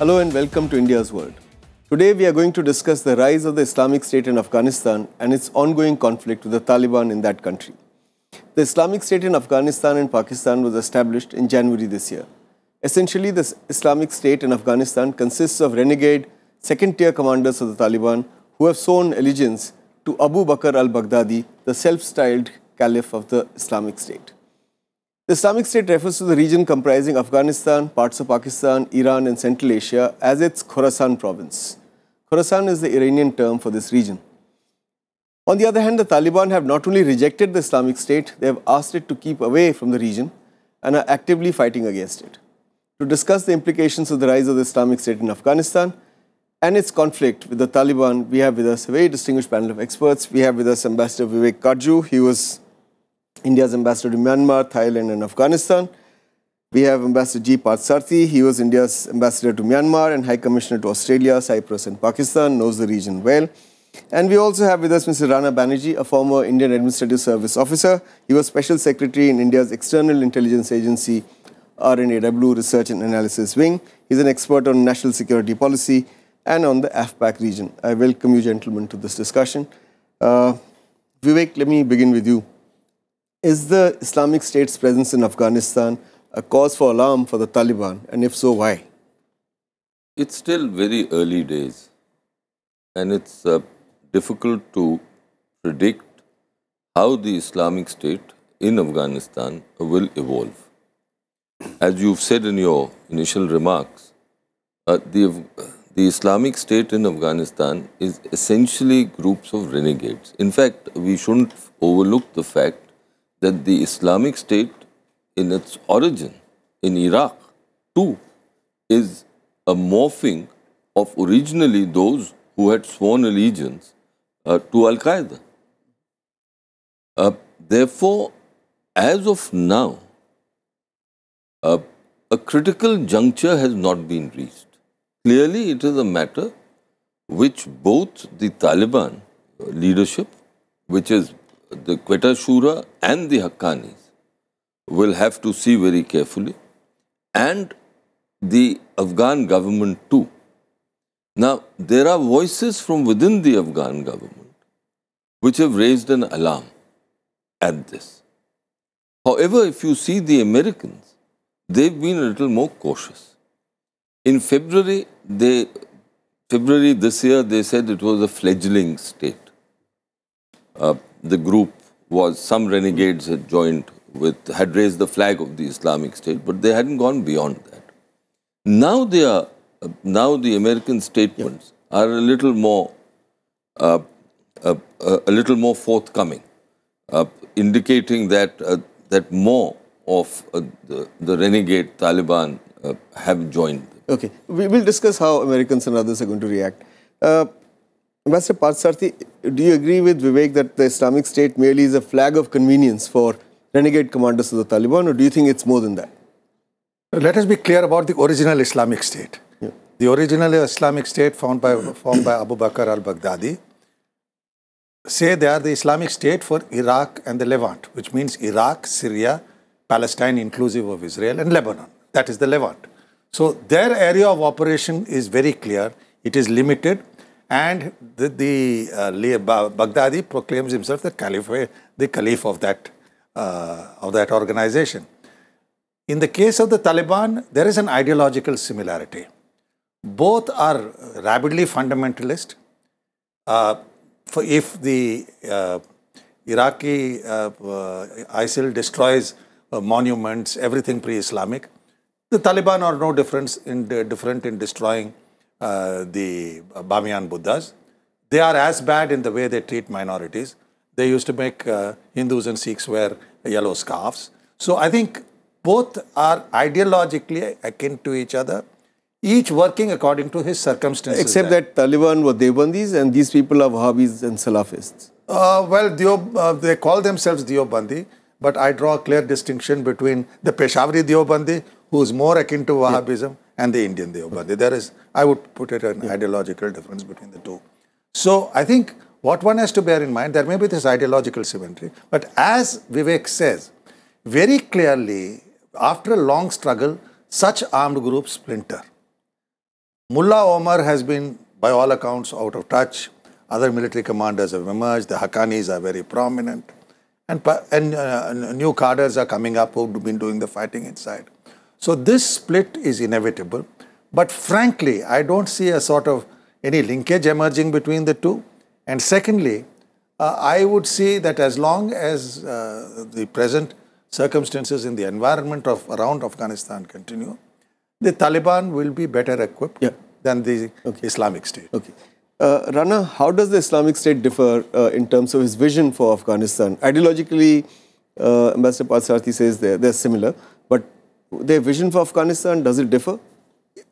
Hello and welcome to India's World. Today we are going to discuss the rise of the Islamic State in Afghanistan and its ongoing conflict with the Taliban in that country. The Islamic State in Afghanistan and Pakistan was established in January this year. Essentially, the Islamic State in Afghanistan consists of renegade, second-tier commanders of the Taliban who have sworn allegiance to Abu Bakr al-Baghdadi, the self-styled caliph of the Islamic State. The Islamic State refers to the region comprising Afghanistan, parts of Pakistan, Iran and Central Asia as its Khorasan province. Khorasan is the Iranian term for this region. On the other hand, the Taliban have not only rejected the Islamic State, they have asked it to keep away from the region and are actively fighting against it. To discuss the implications of the rise of the Islamic State in Afghanistan and its conflict with the Taliban, we have with us a very distinguished panel of experts. We have with us Ambassador Vivek Karju. He was India's ambassador to Myanmar, Thailand, and Afghanistan. We have Ambassador G. Partsarthi. He was India's ambassador to Myanmar and High Commissioner to Australia, Cyprus, and Pakistan, knows the region well. And we also have with us Mr. Rana Banerjee, a former Indian Administrative Service officer. He was Special Secretary in India's External Intelligence Agency, RNAW Research and Analysis Wing. He's an expert on national security policy and on the AFPAC region. I welcome you gentlemen to this discussion. Uh, Vivek, let me begin with you. Is the Islamic State's presence in Afghanistan a cause for alarm for the Taliban? And if so, why? It's still very early days and it's uh, difficult to predict how the Islamic State in Afghanistan will evolve. As you've said in your initial remarks, uh, the, the Islamic State in Afghanistan is essentially groups of renegades. In fact, we shouldn't overlook the fact that the Islamic State in its origin in Iraq too is a morphing of originally those who had sworn allegiance uh, to Al Qaeda. Uh, therefore, as of now, uh, a critical juncture has not been reached. Clearly, it is a matter which both the Taliban uh, leadership, which is the Quetta Shura and the Hakkani's will have to see very carefully and the Afghan government too. Now, there are voices from within the Afghan government which have raised an alarm at this. However, if you see the Americans, they've been a little more cautious. In February, they, February this year, they said it was a fledgling state. Uh, the group was some renegades had joined with, had raised the flag of the Islamic State, but they hadn't gone beyond that. Now they are, now the American statements yeah. are a little more, uh, uh, uh, a little more forthcoming, uh, indicating that, uh, that more of uh, the, the, renegade Taliban have joined. Okay, we will discuss how Americans and others are going to react. Ambassador Parsarthi, do you agree with Vivek that the Islamic State merely is a flag of convenience for renegade commanders of the Taliban, or do you think it's more than that? Let us be clear about the original Islamic State. Yeah. The original Islamic State by, formed by Abu Bakr al-Baghdadi say they are the Islamic State for Iraq and the Levant, which means Iraq, Syria, Palestine inclusive of Israel and Lebanon. That is the Levant. So their area of operation is very clear. It is limited and the, the uh, Baghdadi proclaims himself the caliph, the caliph of that, uh, of that organization. In the case of the Taliban, there is an ideological similarity. Both are rabidly fundamentalist. Uh, if the uh, Iraqi uh, uh ISIL destroys uh, monuments, everything pre-Islamic, the Taliban are no difference in different in destroying uh, the uh, Bamiyan Buddhas. They are as bad in the way they treat minorities. They used to make uh, Hindus and Sikhs wear yellow scarves. So I think both are ideologically akin to each other, each working according to his circumstances. Except that, that Taliban were Deobandis and these people are Wahhabis and Salafists. Uh, well, uh, they call themselves Deobandi, but I draw a clear distinction between the Peshawari Deobandi, who is more akin to Wahhabism, yeah and the Indian Deobandi. There is, I would put it an yeah. ideological difference between the two. So I think what one has to bear in mind, there may be this ideological symmetry, but as Vivek says, very clearly, after a long struggle, such armed groups splinter. Mullah Omar has been, by all accounts, out of touch. Other military commanders have emerged. The Haqqanis are very prominent. And, and uh, new cadres are coming up who've been doing the fighting inside. So this split is inevitable. But frankly, I don't see a sort of any linkage emerging between the two. And secondly, uh, I would see that as long as uh, the present circumstances in the environment of around Afghanistan continue, the Taliban will be better equipped yeah. than the okay. Islamic State. Okay. Uh, Rana, how does the Islamic State differ uh, in terms of his vision for Afghanistan? Ideologically, uh, Ambassador Parsarthi says they're, they're similar, but their vision for Afghanistan, does it differ?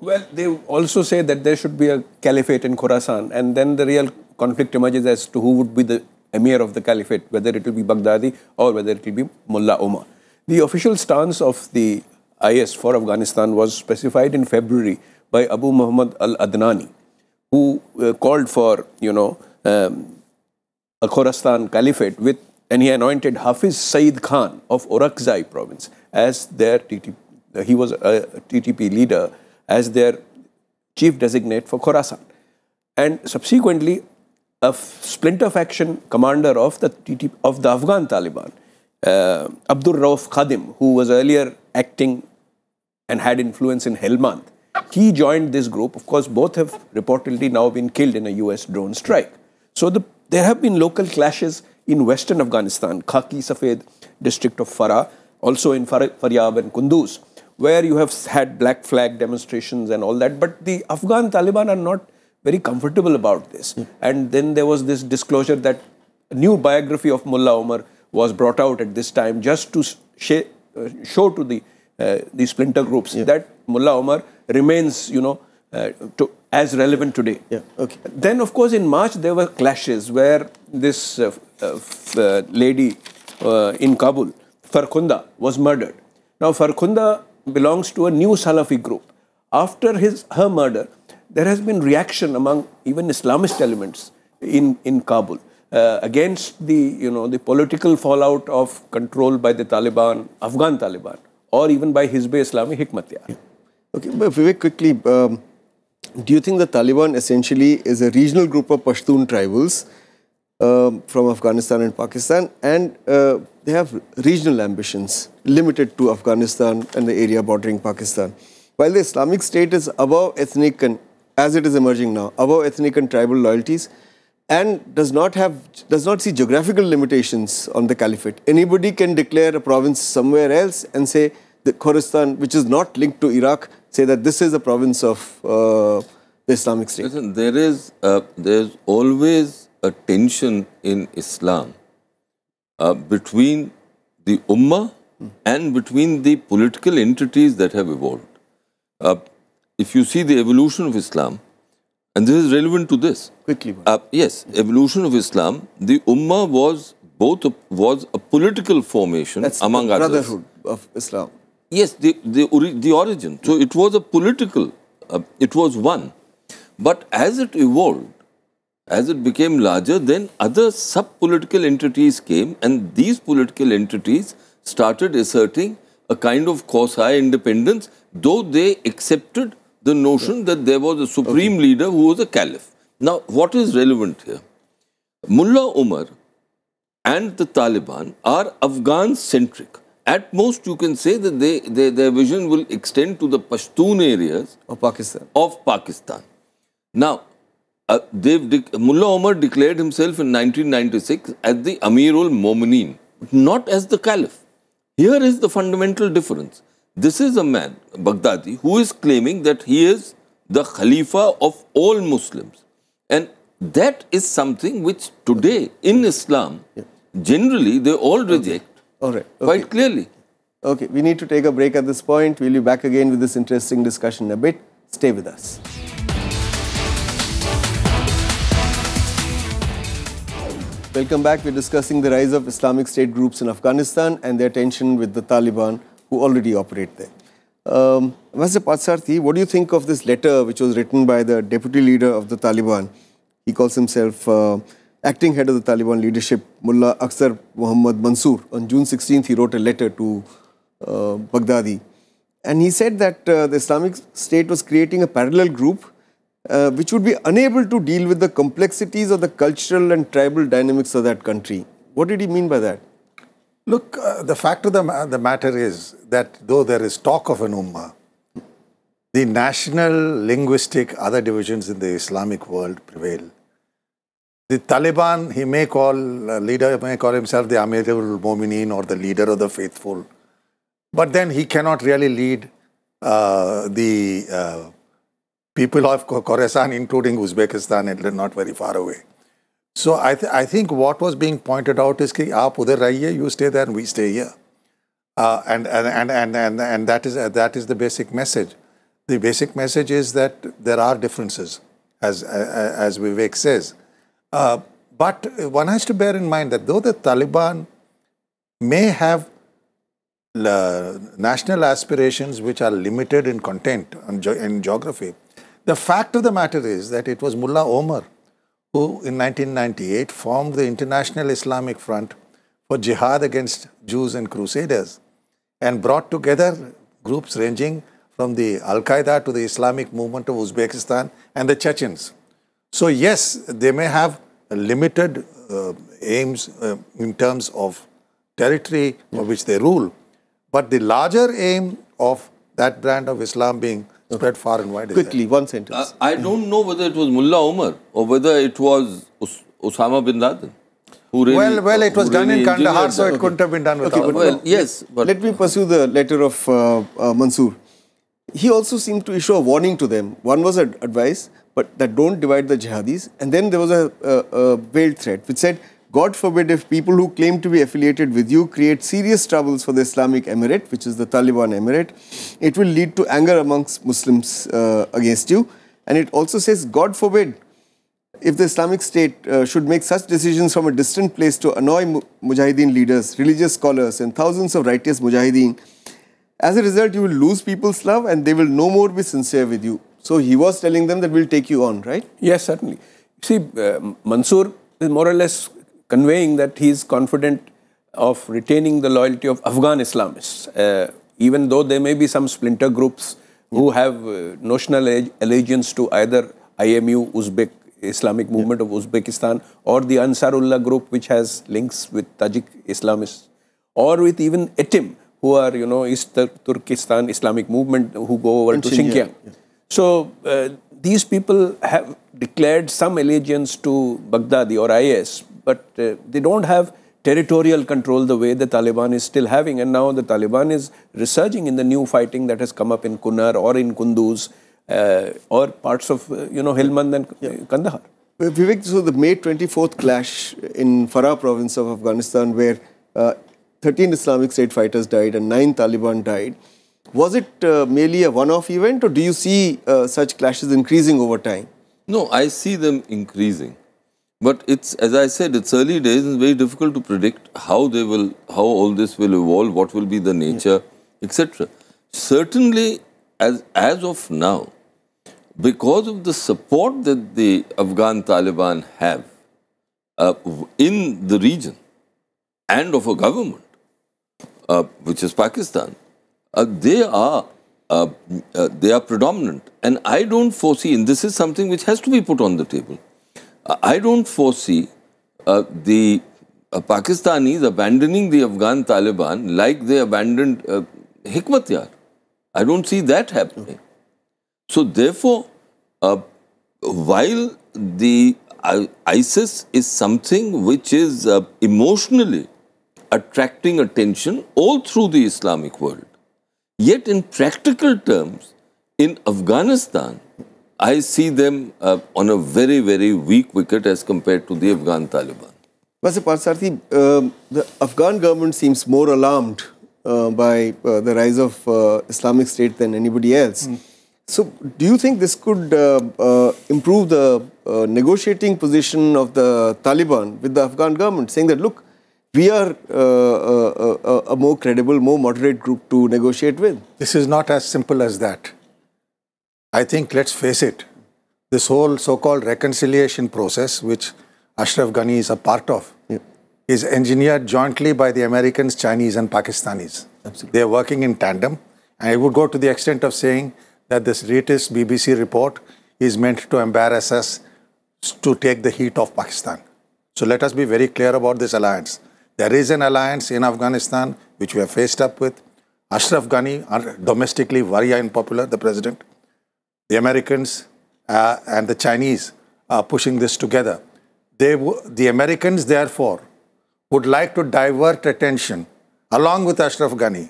Well, they also say that there should be a caliphate in Khorasan, and then the real conflict emerges as to who would be the emir of the caliphate, whether it will be Baghdadi or whether it will be Mullah Omar. The official stance of the IS for Afghanistan was specified in February by Abu Muhammad al-Adnani, who uh, called for, you know, um, a Khorasan caliphate with, and he anointed Hafiz Saeed Khan of Orakzai province as their TTP uh, he was a TTP leader, as their chief designate for Khorasan. And subsequently, a splinter faction commander of the TTP, of the Afghan Taliban, uh, Rauf Khadim, who was earlier acting and had influence in Helmand, he joined this group. Of course, both have reportedly now been killed in a US drone strike. So the, there have been local clashes in western Afghanistan, Khaki Safed district of Farah, also in Faryab and Kunduz where you have had black flag demonstrations and all that. But the Afghan Taliban are not very comfortable about this. Mm. And then there was this disclosure that a new biography of Mullah Omar was brought out at this time just to sh uh, show to the, uh, the splinter groups yeah. that Mullah Omar remains, you know, uh, to, as relevant today. Yeah. Okay. Then, of course, in March, there were clashes where this uh, uh, lady in Kabul, Farkhunda, was murdered. Now, Farkhunda belongs to a new Salafi group. After his her murder, there has been reaction among even Islamist elements in, in Kabul uh, against the you know the political fallout of control by the Taliban, Afghan Taliban, or even by Hizb Islami Hikmatyar. Okay, but Vivek, quickly, um, do you think the Taliban essentially is a regional group of Pashtun tribals? um, from Afghanistan and Pakistan, and uh, they have regional ambitions limited to Afghanistan and the area bordering Pakistan. While the Islamic State is above ethnic and, as it is emerging now, above ethnic and tribal loyalties, and does not have does not see geographical limitations on the caliphate. Anybody can declare a province somewhere else and say the Khoristan, which is not linked to Iraq, say that this is a province of uh, the Islamic State. Listen, there is uh, there is always a tension in Islam uh, between the Ummah mm. and between the political entities that have evolved. Uh, if you see the evolution of Islam, and this is relevant to this. Quickly. Uh, yes, evolution of Islam, the Ummah was both a, was a political formation That's among others. brotherhood of Islam. Yes, the, the, ori the origin. So it was a political, uh, it was one. But as it evolved, as it became larger, then other sub-political entities came and these political entities started asserting a kind of quasi independence, though they accepted the notion that there was a supreme okay. leader who was a caliph. Now, what is relevant here? Mullah Umar and the Taliban are Afghan-centric. At most, you can say that they, they, their vision will extend to the Pashtun areas of Pakistan. Of Pakistan. Now, Mulla uh, Mullah Omar declared himself in 1996 as the Amirul ul Momineen, not as the Caliph. Here is the fundamental difference. This is a man, Baghdadi, who is claiming that he is the Khalifa of all Muslims. And that is something which today in Islam, generally they all reject okay. all right. Okay. quite clearly. Okay, we need to take a break at this point. We'll be back again with this interesting discussion in a bit. Stay with us. Welcome back. We're discussing the rise of Islamic State groups in Afghanistan and their tension with the Taliban who already operate there. Um, Mr. Patsarthi, what do you think of this letter which was written by the deputy leader of the Taliban? He calls himself uh, acting head of the Taliban leadership, Mullah Aksar Muhammad Mansoor. On June 16th, he wrote a letter to uh, Baghdadi. And he said that uh, the Islamic State was creating a parallel group uh, which would be unable to deal with the complexities of the cultural and tribal dynamics of that country. What did he mean by that? Look, uh, the fact of the, ma the matter is that though there is talk of an ummah, the national, linguistic, other divisions in the Islamic world prevail. The Taliban, he may call, uh, leader may call himself the Amirul Mominin or the leader of the faithful. But then he cannot really lead uh, the uh, people of Khorasan, including Uzbekistan, it not very far away. So I, th I think what was being pointed out is that you stay there and we stay here. Uh, and, and, and, and, and, and, that, is, uh, that is the basic message. The basic message is that there are differences, as, uh, as Vivek says. Uh, but one has to bear in mind that though the Taliban may have national aspirations which are limited in content and in geography, the fact of the matter is that it was Mullah Omar who in 1998 formed the International Islamic Front for jihad against Jews and Crusaders and brought together groups ranging from the Al-Qaeda to the Islamic movement of Uzbekistan and the Chechens. So yes, they may have limited uh, aims uh, in terms of territory for which they rule, but the larger aim of that brand of Islam being spread far and wide. Quickly, one sentence. Uh, I don't know whether it was Mullah Omar or whether it was Us Osama bin Laden. Really, well, well, it was done really in Kandahar, so it okay. couldn't have been done without. Okay, well, no. yes, but let me pursue the letter of uh, uh, Mansoor. He also seemed to issue a warning to them. One was an advice, but that don't divide the jihadis. And then there was a, a, a veiled threat which said, God forbid if people who claim to be affiliated with you create serious troubles for the Islamic Emirate, which is the Taliban Emirate, it will lead to anger amongst Muslims uh, against you. And it also says, God forbid if the Islamic State uh, should make such decisions from a distant place to annoy Mujahideen leaders, religious scholars and thousands of righteous Mujahideen, as a result you will lose people's love and they will no more be sincere with you. So he was telling them that we'll take you on, right? Yes, certainly. See, uh, Mansoor is more or less conveying that he is confident of retaining the loyalty of Afghan Islamists, uh, even though there may be some splinter groups who have uh, notional allegiance to either IMU, Uzbek Islamic Movement of Uzbekistan, or the Ansarullah group, which has links with Tajik Islamists, or with even ETIM, who are, you know, East Turkestan Islamic Movement, who go over to Xinjiang. Yeah. So uh, these people have declared some allegiance to Baghdadi or IS, but uh, they don't have territorial control the way the Taliban is still having. And now the Taliban is resurging in the new fighting that has come up in Kunar or in Kunduz uh, or parts of, uh, you know, Helmand and yeah. Kandahar. Vivek, so the May 24th clash in Farah province of Afghanistan where uh, 13 Islamic State fighters died and 9 Taliban died. Was it uh, merely a one-off event or do you see uh, such clashes increasing over time? No, I see them increasing. But it's, as I said, it's early days. It's very difficult to predict how they will, how all this will evolve, what will be the nature, etc. Certainly, as as of now, because of the support that the Afghan Taliban have uh, in the region and of a government, uh, which is Pakistan, uh, they are uh, uh, they are predominant, and I don't foresee. And this is something which has to be put on the table I don't foresee uh, the uh, Pakistanis abandoning the Afghan Taliban like they abandoned uh, I don't see that happening. So therefore, uh, while the uh, ISIS is something which is uh, emotionally attracting attention all through the Islamic world, yet in practical terms, in Afghanistan, I see them uh, on a very, very weak wicket as compared to the Afghan Taliban. uh, the Afghan government seems more alarmed uh, by uh, the rise of uh, Islamic State than anybody else. Mm. So, do you think this could uh, improve the negotiating position of the Taliban with the Afghan government, saying that, look, we are a more credible, more moderate group to negotiate with? This is not as simple as that I think let's face it, this whole so-called reconciliation process, which Ashraf Ghani is a part of, yeah. is engineered jointly by the Americans, Chinese, and Pakistanis. Absolutely. They are working in tandem. And I would go to the extent of saying that this latest BBC report is meant to embarrass us to take the heat off Pakistan. So let us be very clear about this alliance. There is an alliance in Afghanistan which we are faced up with. Ashraf Ghani, domestically very unpopular, the president. The Americans uh, and the Chinese are pushing this together. They the Americans, therefore, would like to divert attention, along with Ashraf Ghani,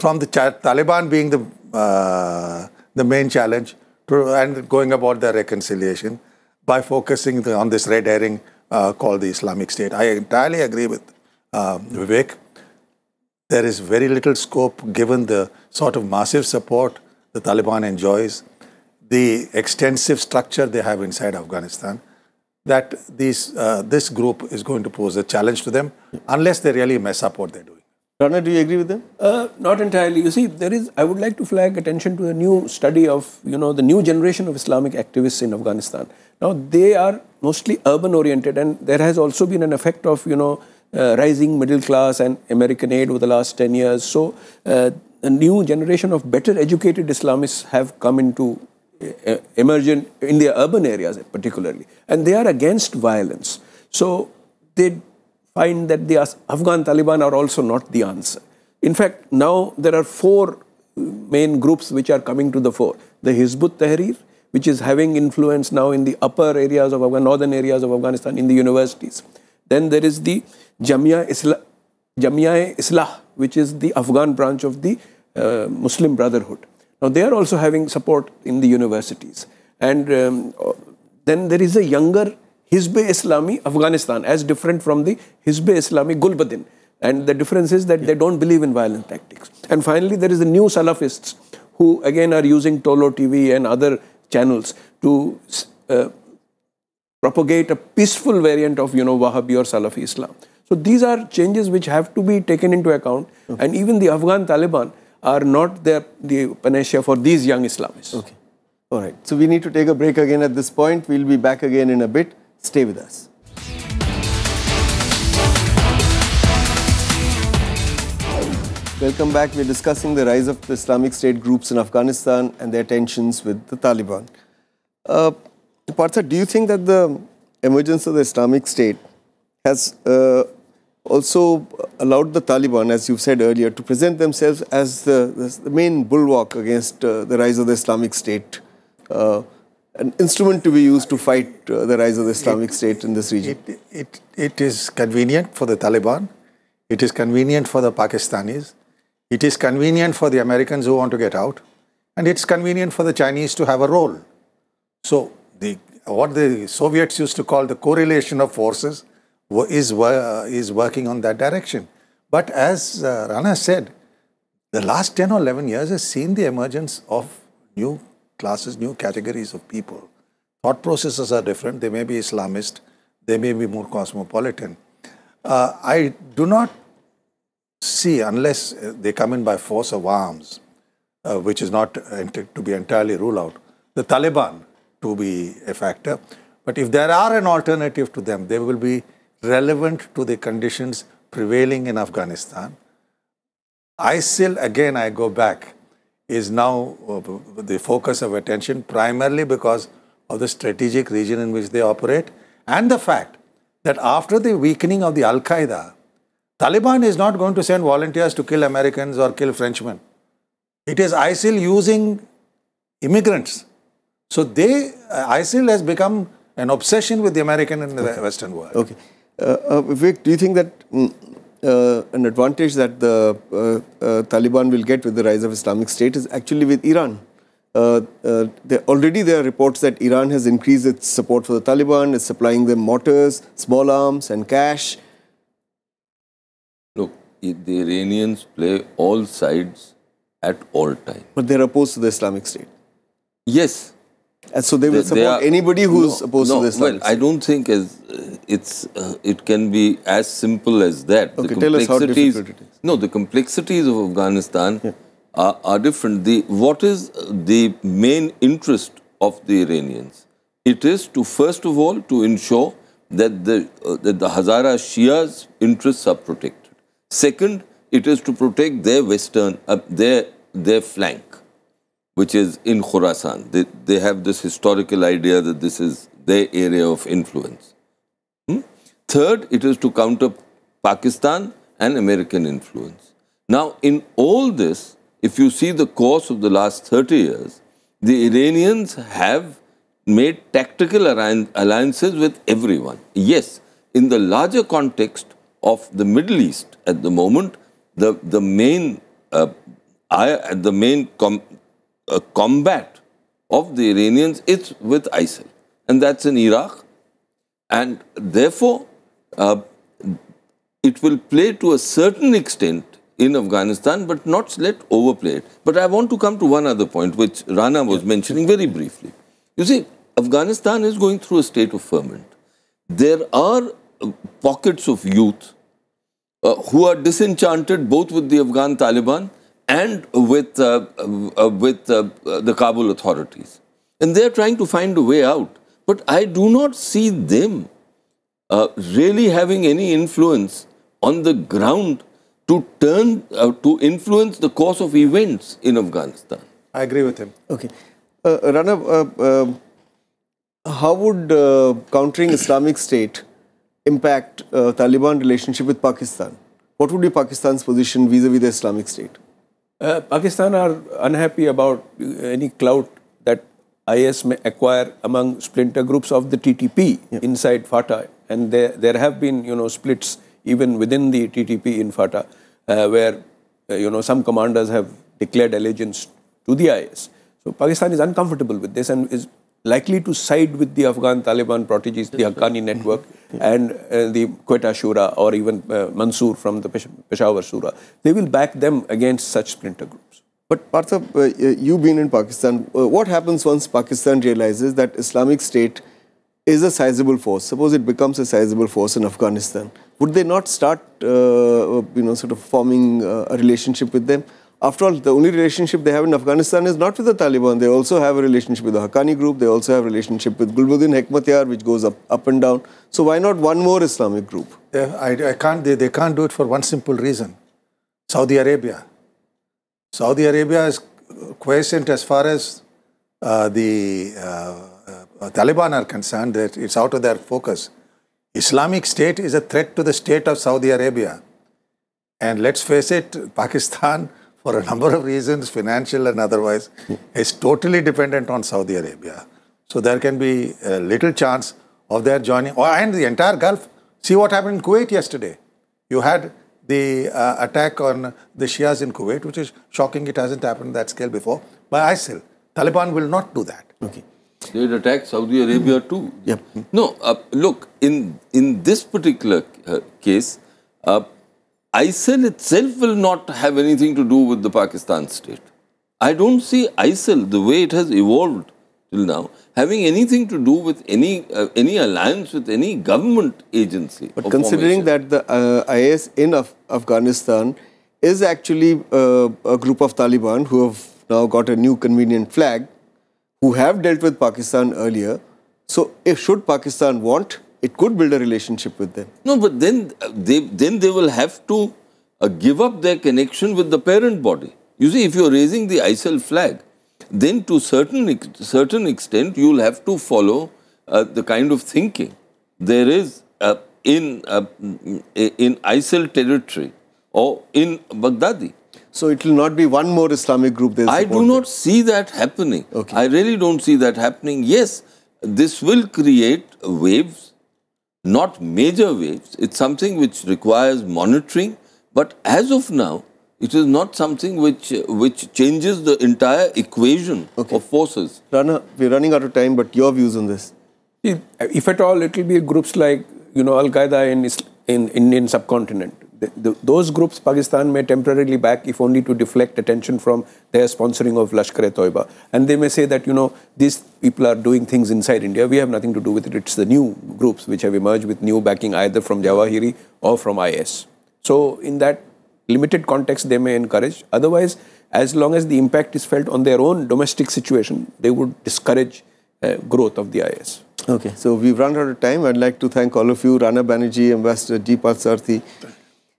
from the Taliban being the, uh, the main challenge to, and going about their reconciliation by focusing the, on this red herring uh, called the Islamic State. I entirely agree with um, Vivek. There is very little scope given the sort of massive support the Taliban enjoys the extensive structure they have inside Afghanistan, that these, uh, this group is going to pose a challenge to them unless they really mess up what they're doing. Rana, do you agree with them? Uh, not entirely. You see, there is. I would like to flag attention to a new study of you know the new generation of Islamic activists in Afghanistan. Now they are mostly urban oriented, and there has also been an effect of you know uh, rising middle class and American aid over the last ten years. So uh, a new generation of better educated Islamists have come into emergent in the urban areas particularly, and they are against violence. So they find that the Afghan Taliban are also not the answer. In fact, now there are four uh, main groups which are coming to the fore. The Hizbut Tahrir, which is having influence now in the upper areas of northern areas of Afghanistan, in the universities. Then there is the Jamia Islah, Jamia Islah which is the Afghan branch of the uh, Muslim Brotherhood. Now they are also having support in the universities. And um, then there is a younger Hizb-e Islami Afghanistan as different from the Hizb-e Islami Gulbuddin. And the difference is that yeah. they don't believe in violent tactics. And finally, there is the new Salafists who again are using Tolo TV and other channels to uh, propagate a peaceful variant of, you know, Wahhabi or Salafi Islam. So these are changes which have to be taken into account. Mm-hmm. And even the Afghan Taliban, are not the, the panacea for these young Islamists. Okay. All right. So we need to take a break again at this point. We'll be back again in a bit. Stay with us. Welcome back. We're discussing the rise of the Islamic State groups in Afghanistan and their tensions with the Taliban. Uh, Partha, do you think that the emergence of the Islamic State has uh, also allowed the Taliban, as you've said earlier, to present themselves as the, the main bulwark against uh, the rise of the Islamic State, uh, an instrument to be used to fight uh, the rise of the Islamic it, State in this region. It, it, it is convenient for the Taliban. It is convenient for the Pakistanis. It is convenient for the Americans who want to get out. And it's convenient for the Chinese to have a role. So the, what the Soviets used to call the correlation of forces – is, is working on that direction. But as uh, Rana said, the last 10 or 11 years has seen the emergence of new classes, new categories of people. Thought processes are different. They may be Islamist. They may be more cosmopolitan. Uh, I do not see, unless uh, they come in by force of arms, uh, which is not to be entirely ruled out, the Taliban to be a factor. But if there are an alternative to them, they will be relevant to the conditions prevailing in Afghanistan. ISIL, again, I go back, is now uh, the focus of attention primarily because of the strategic region in which they operate and the fact that after the weakening of the Al Qaeda, Taliban is not going to send volunteers to kill Americans or kill Frenchmen. It is ISIL using immigrants. So they, uh, ISIL has become an obsession with the American and the Western world. Okay. Uh, uh, Vivek, do you think that mm, uh, an advantage that the Taliban will get with the rise of Islamic State is actually with Iran? Uh, uh, there, already there are reports that Iran has increased its support for the Taliban, is supplying them mortars, small arms, and cash. Look, the Iranians play all sides at all times. But they're opposed to the Islamic State. Yes, and so they will they, support they are, anybody who's no, opposed no, to this. Well, I don't think as uh, it's uh, it can be as simple as that. Okay, the tell us how difficult it is. No, the complexities of Afghanistan yeah. are, are different. The what is the main interest of the Iranians? It is to first of all to ensure that the uh, that the Hazara Shias' interests are protected. Second, it is to protect their western uh, their their flank which is in Khorasan. They, they have this historical idea that this is their area of influence. Hmm? Third, it is to counter Pakistan and American influence. Now, in all this, if you see the course of the last 30 years, the Iranians have made tactical alliances with everyone. Yes, in the larger context of the Middle East at the moment, the, the main uh, I, the main uh, combat of the Iranians is with ISIL, and that's in Iraq. And therefore, uh, it will play to a certain extent in Afghanistan, but not let overplay it. But I want to come to one other point, which Rana was mentioning very briefly. You see, Afghanistan is going through a state of ferment. There are uh, pockets of youth uh, who are disenchanted both with the Afghan Taliban and with, uh, uh with uh, the Kabul authorities. And they're trying to find a way out. But I do not see them uh, really having any influence on the ground to turn, to influence the course of events in Afghanistan. I agree with him. Okay. Uh, Rana, um, how would uh, countering Islamic State impact uh, Taliban relationship with Pakistan? What would be Pakistan's position vis-a-vis -vis the Islamic State? Uh, Pakistan are unhappy about uh, any clout that IS may acquire among splinter groups of the TTP yeah. inside Fatah, and there there have been you know splits even within the TTP in Fatah, uh, where uh, you know some commanders have declared allegiance to the IS. So Pakistan is uncomfortable with this and is likely to side with the Afghan Taliban proteges, the Haqqani network, mm-hmm. and uh, the Quetta Shura or even uh, Mansoor from the Pesh Peshawar Shura. They will back them against such splinter groups. But Partha, uh, uh you being in Pakistan, uh, what happens once Pakistan realizes that Islamic State is a sizable force? Suppose it becomes a sizable force in Afghanistan. Would they not start, uh, you know, sort of forming uh, a relationship with them? After all, the only relationship they have in Afghanistan is not with the Taliban. They also have a relationship with the Haqqani group. They also have a relationship with Gulbuddin Hekmatyar, which goes up, up and down. So why not one more Islamic group? Yeah, I, I can't, they, they can't do it for one simple reason. Saudi Arabia. Saudi Arabia is quiescent as far as uh, the uh, uh, Taliban are concerned, that it's out of their focus. Islamic State is a threat to the state of Saudi Arabia. And let's face it, Pakistan for a number of reasons, financial and otherwise, is totally dependent on Saudi Arabia. So there can be a little chance of their joining, and the entire Gulf. See what happened in Kuwait yesterday. You had the uh, attack on the Shias in Kuwait, which is shocking. It hasn't happened that scale before by ISIL. Taliban will not do that. Okay. They attacked Saudi Arabia too. Yeah. No, uh, look, in, in this particular uh, case, uh, ISIL itself will not have anything to do with the Pakistan state. I don't see ISIL, the way it has evolved till now, having anything to do with any uh, any alliance with any government agency. But considering formation. that the uh, IS in Af Afghanistan is actually uh, a group of Taliban who have now got a new convenient flag, who have dealt with Pakistan earlier. So, if should Pakistan want it could build a relationship with them. No, but then uh, they, then they will have to uh, give up their connection with the parent body. You see, if you're raising the ISIL flag, then to certain certain extent you'll have to follow uh, the kind of thinking there is uh, in mm, in ISIL territory or in Baghdadi. So it will not be one more Islamic group. I do not see that happening. Okay. I really don't see that happening. Yes, this will create waves not major waves. It's something which requires monitoring, but as of now, it is not something which which changes the entire equation okay. of forces. Rana, we're running out of time, but your views on this? If, if at all, it will be groups like you know Al Qaeda in in Indian subcontinent the, the, those groups Pakistan may temporarily back if only to deflect attention from their sponsoring of Lashkar-e-Toiba. And they may say that, you know, these people are doing things inside India. We have nothing to do with it. It's the new groups which have emerged with new backing either from Jawahiri or from IS. So in that limited context, they may encourage. Otherwise, as long as the impact is felt on their own domestic situation, they would discourage uh, growth of the IS. Okay, so we've run out of time. I'd like to thank all of you, Rana Banerjee, Ambassador Deepak Sarthi,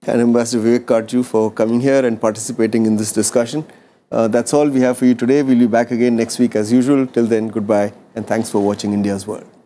and Ambassador Vivek Karju for coming here and participating in this discussion. Uh, that's all we have for you today. We'll be back again next week as usual. Till then, goodbye and thanks for watching India's World.